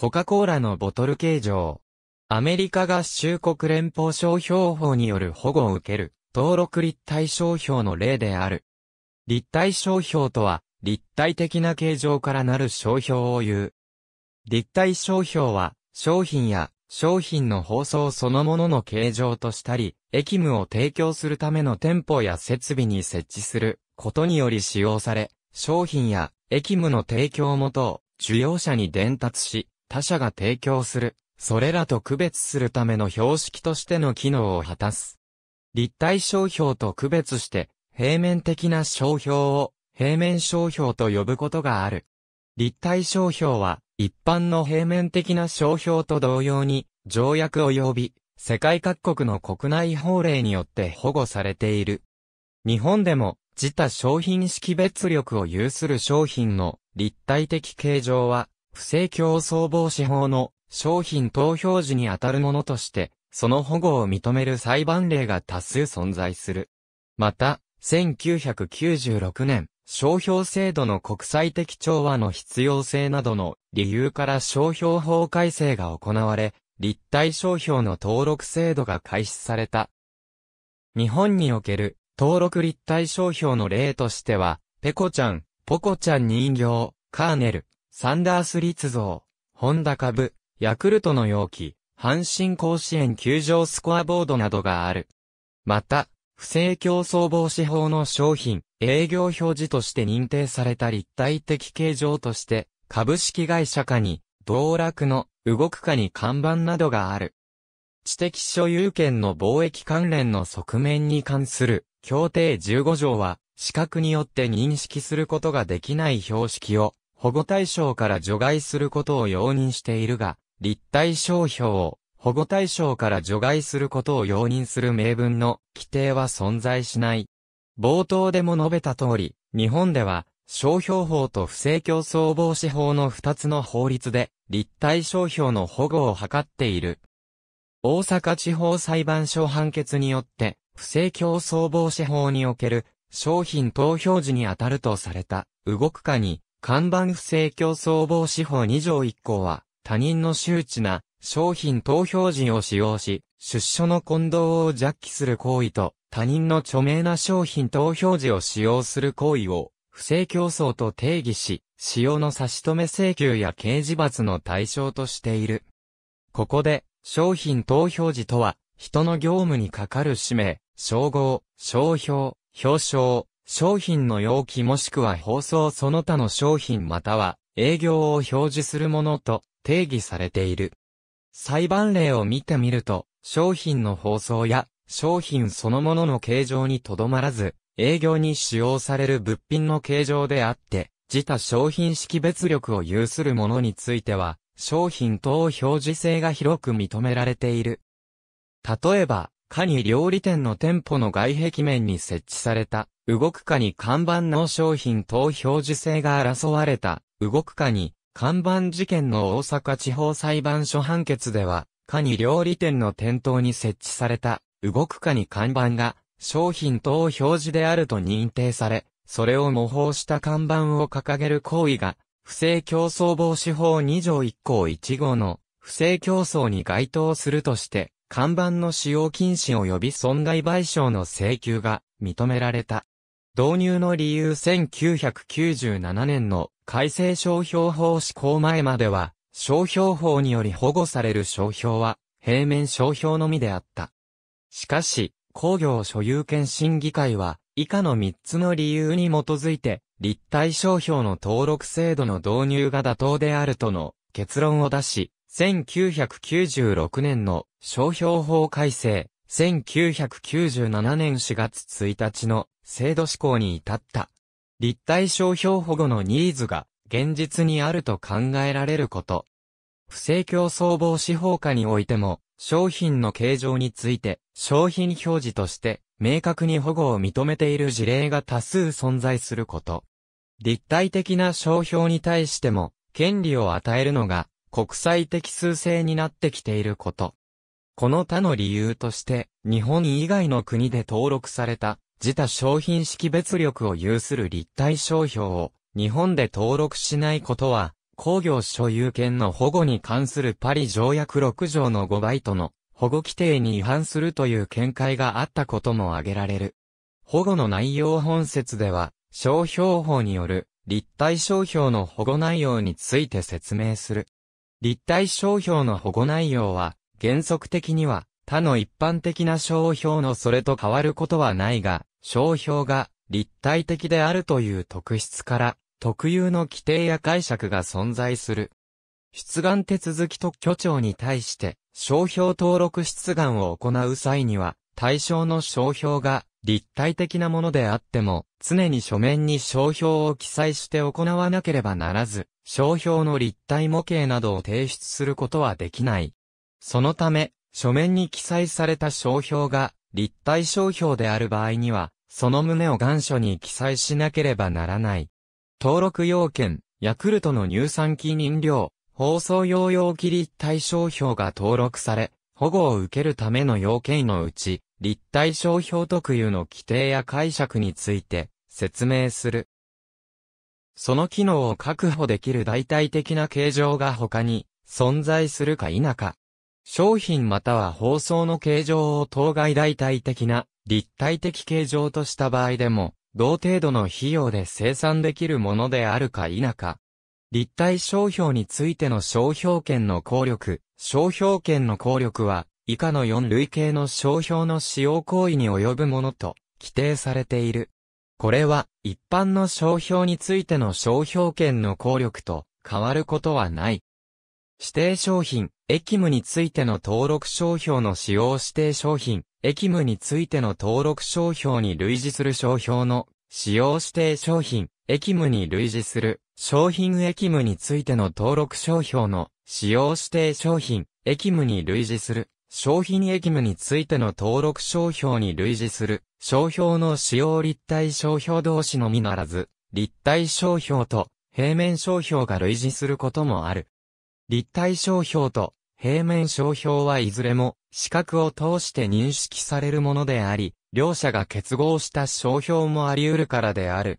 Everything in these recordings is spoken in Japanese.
コカ・コーラのボトル形状。アメリカ合衆国連邦商標法による保護を受ける、登録立体商標の例である。立体商標とは、立体的な形状からなる商標を言う。立体商標は、商品や商品の包装そのものの形状としたり、駅務を提供するための店舗や設備に設置することにより使用され、商品や駅務の提供元を需要者に伝達し、他社が提供する、それらと区別するための標識としての機能を果たす。立体商標と区別して、平面的な商標を平面商標と呼ぶことがある。立体商標は一般の平面的な商標と同様に条約及び世界各国の国内法令によって保護されている。日本でも自他商品識別力を有する商品の立体的形状は不正競争防止法の商品投票時に当たるものとして、その保護を認める裁判例が多数存在する。また、1996年、商標制度の国際的調和の必要性などの理由から商標法改正が行われ、立体商標の登録制度が開始された。日本における登録立体商標の例としては、ペコちゃん、ポコちゃん人形、カーネル、サンダース立像、ホンダ株、ヤクルトの容器、阪神甲子園球場スコアボードなどがある。また、不正競争防止法の商品、営業表示として認定された立体的形状として、株式会社化に、道楽の動くかに看板などがある。知的所有権の貿易関連の側面に関する協定15条は、資格によって認識することができない標識を保護対象から除外することを容認しているが、立体商標を保護対象から除外することを容認する名分の規定は存在しない。冒頭でも述べた通り、日本では商標法と不正競争防止法の2つの法律で立体商標の保護を図っている。大阪地方裁判所判決によって、不正競争防止法における商品投票時に当たるとされた動くかに看板不正競争防止法2条1項は、他人の周知な商品投票時を使用し、出所の混同を弱気する行為と、他人の著名な商品投票時を使用する行為を、不正競争と定義し、使用の差し止め請求や刑事罰の対象としている。ここで、商品投票時とは、人の業務にかかる使命、称号、商標、表彰、商品の容器もしくは包装その他の商品または営業を表示するものと定義されている。裁判例を見てみると、商品の包装や商品そのものの形状にとどまらず、営業に使用される物品の形状であって、自他商品識別力を有するものについては、商品等表示性が広く認められている。例えば、カニ料理店の店舗の外壁面に設置された動くかに看板の商品等表示性が争われた、動くかに、看板事件の大阪地方裁判所判決では、かに料理店の店頭に設置された、動くかに看板が、商品等表示であると認定され、それを模倣した看板を掲げる行為が、不正競争防止法2条1項1号の、不正競争に該当するとして、看板の使用禁止及び損害賠償の請求が認められた。導入の理由1997年の改正商標法施行前までは、商標法により保護される商標は、平面商標のみであった。しかし、工業所有権審議会は、以下の3つの理由に基づいて、立体商標の登録制度の導入が妥当であるとの結論を出し、1996年の商標法改正、1997年4月1日の制度施行に至った。立体商標保護のニーズが現実にあると考えられること。不正競争防止法下においても、商品の形状について、商品表示として、明確に保護を認めている事例が多数存在すること。立体的な商標に対しても、権利を与えるのが国際的数制になってきていること。この他の理由として、日本以外の国で登録された、自他商品識別力を有する立体商標を、日本で登録しないことは、工業所有権の保護に関するパリ条約6条の5倍との保護規定に違反するという見解があったことも挙げられる。保護の内容本説では、商標法による立体商標の保護内容について説明する。立体商標の保護内容は、原則的には、他の一般的な商標のそれと変わることはないが、商標が立体的であるという特質から、特有の規定や解釈が存在する。出願手続き特許庁に対して、商標登録出願を行う際には、対象の商標が立体的なものであっても、常に書面に商標を記載して行わなければならず、商標の立体模型などを提出することはできない。そのため、書面に記載された商標が立体商標である場合には、その旨を願書に記載しなければならない。登録要件、ヤクルトの乳酸菌飲料、包装用容器立体商標が登録され、保護を受けるための要件のうち、立体商標特有の規定や解釈について説明する。その機能を確保できる代替的な形状が他に存在するか否か。商品または包装の形状を当該代替的な立体的形状とした場合でも、同程度の費用で生産できるものであるか否か。立体商標についての商標権の効力、商標権の効力は、以下の4類型の商標の使用行為に及ぶものと規定されている。これは、一般の商標についての商標権の効力と変わることはない。指定商品、駅務についての登録商標の使用指定商品、駅務についての登録商標に類似する商標の使用指定商品、駅務に類似する商品駅務についての登録商標の使用指定商品、駅務に類似する、商品駅務についての登録商標に類似する、商標の使用立体商標同士のみならず、立体商標と平面商標が類似することもある。立体商標と平面商標はいずれも資格を通して認識されるものであり、両者が結合した商標もあり得るからである。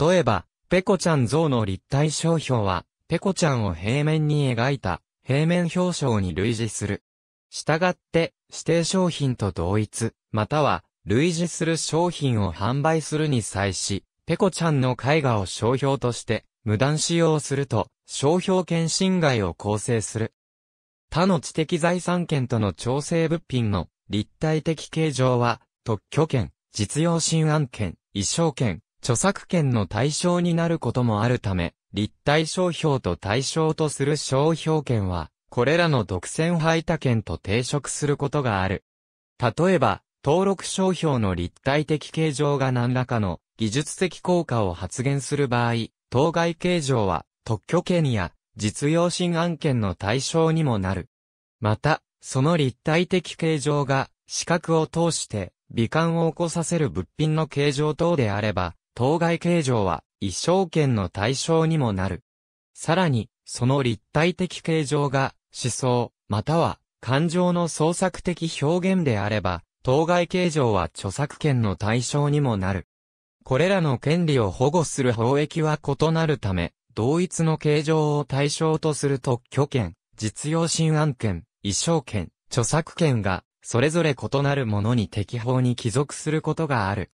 例えば、ペコちゃん像の立体商標は、ペコちゃんを平面に描いた、平面表彰に類似する。したがって、指定商品と同一、または、類似する商品を販売するに際し、ペコちゃんの絵画を商標として、無断使用すると、商標権侵害を構成する。他の知的財産権との調整物品の立体的形状は、特許権、実用新案権、衣装権、著作権の対象になることもあるため、立体商標と対象とする商標権は、これらの独占排他権と抵触することがある。例えば、登録商標の立体的形状が何らかの技術的効果を発現する場合、当該形状は特許権や実用新案件の対象にもなる。また、その立体的形状が視覚を通して美観を起こさせる物品の形状等であれば、当該形状は一生圏の対象にもなる。さらに、その立体的形状が思想、または感情の創作的表現であれば、当該形状は著作権の対象にもなる。これらの権利を保護する法益は異なるため、同一の形状を対象とする特許権、実用新案権、衣装権、著作権が、それぞれ異なるものに適法に帰属することがある。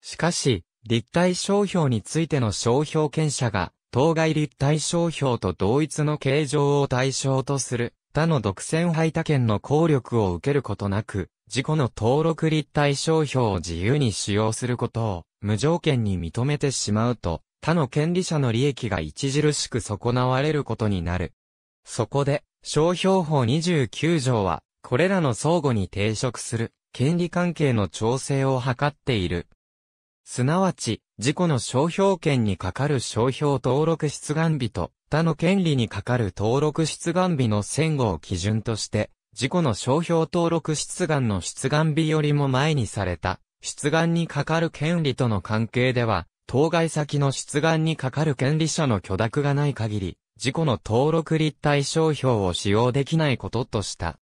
しかし、立体商標についての商標権者が、当該立体商標と同一の形状を対象とする、他の独占排他権の効力を受けることなく、自己の登録立体商標を自由に使用することを無条件に認めてしまうと、他の権利者の利益が著しく損なわれることになる。そこで、商標法29条は、これらの相互に抵触する権利関係の調整を図っている。すなわち、自己の商標権にかかる商標登録出願日と、他の権利にかかる登録出願日の戦後を基準として、自己の商標登録出願の出願日よりも前にされた、出願にかかる権利との関係では、当該先の出願にかかる権利者の許諾がない限り、自己の登録立体商標を使用できないこととした。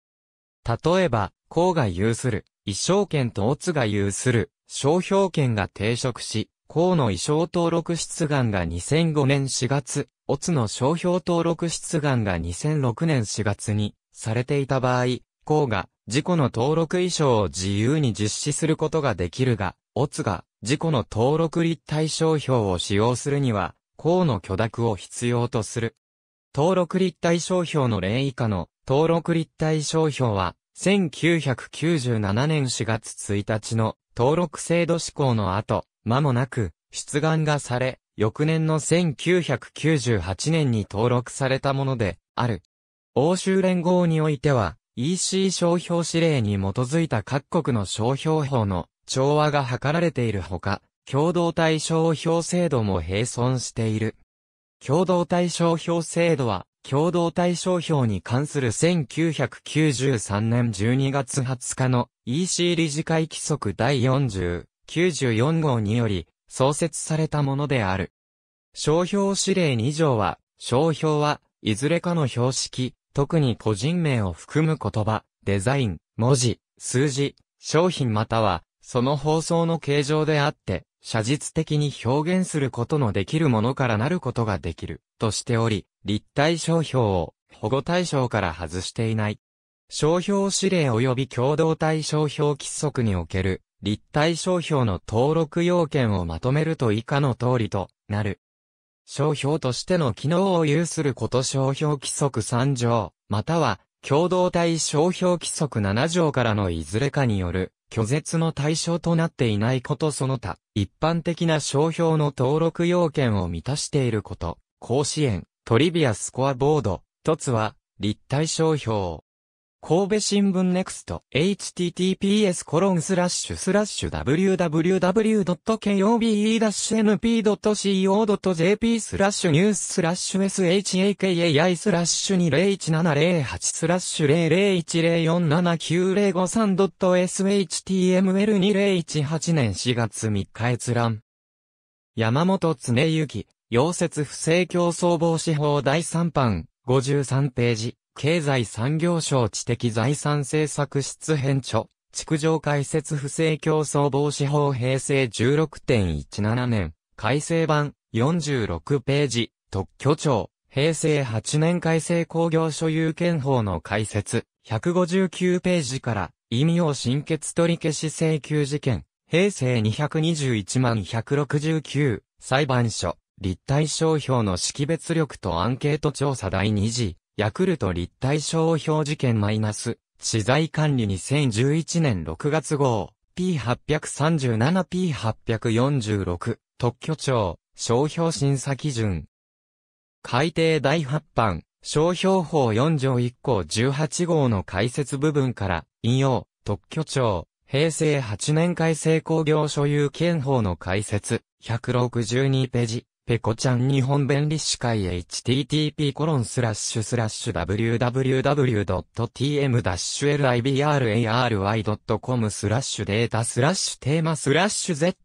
例えば、公が有する、一生権と乙が有する、商標権が抵触し、河野衣装登録出願が2005年4月、オツの商標登録出願が2006年4月にされていた場合、河が自己の登録衣装を自由に実施することができるが、オツが自己の登録立体商標を使用するには、河の許諾を必要とする。登録立体商標の例以下の登録立体商標は、1997年4月1日の登録制度施行の後、間もなく、出願がされ、翌年の1998年に登録されたもので、ある。欧州連合においては、EC 商標指令に基づいた各国の商標法の調和が図られているほか、共同体商標制度も並存している。共同体商標制度は、共同体商標に関する1993年12月20日の EC 理事会規則第40、94号により創設されたものである。商標指令2条は、商標はいずれかの標識、特に個人名を含む言葉、デザイン、文字、数字、商品または、その放送の形状であって、写実的に表現することのできるものからなることができる、としており、立体商標を保護対象から外していない。商標指令及び共同体商標規則における立体商標の登録要件をまとめると以下の通りとなる。商標としての機能を有すること商標規則3条、または共同体商標規則7条からのいずれかによる拒絶の対象となっていないことその他、一般的な商標の登録要件を満たしていること、甲子園、トリビアスコアボード、一つは、立体商標。神戸新聞ネクスト https コロンスラッシュスラッシュ www.kobe-np.co.jp スラッシュニューススラッシュ shakai スラッシュ201708スラッシュ001047953 .shtml2018 年4月3日閲覧山本常幸、溶接不正競争防止法第3版53ページ経済産業省知的財産政策室編著、築城解説不正競争防止法平成16.17年、改正版、46ページ、特許庁、平成8年改正工業所有権法の解説、159ページから、意味を新決取り消し請求事件、平成221万169、裁判所、立体商標の識別力とアンケート調査第2次、ヤクルト立体商標事件マイナス、資材管理2011年6月号、P837P846、特許庁、商標審査基準。改定第8版、商標法4条1項18号の解説部分から、引用、特許庁、平成8年改正工業所有権法の解説、162ページ。ペコちゃん日本弁理士会 http コロンスラッシュスラッシュ www.tm-library.com スラッシュデータスラッシュテーマスラッシュ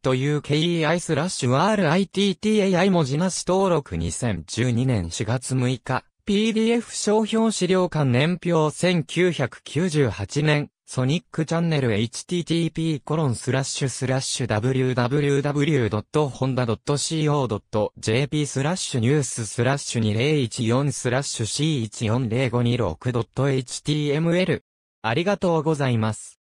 zukei スラッシュ RITTAI 文字なし登録2012年4月6日 PDF 商標資料館年表1998年ソニックチャンネル http://www.honda.co.jp スラッシュニューススラッシュ2014スラッシュ c 1 4 0 5 2 6 h t m l ありがとうございます。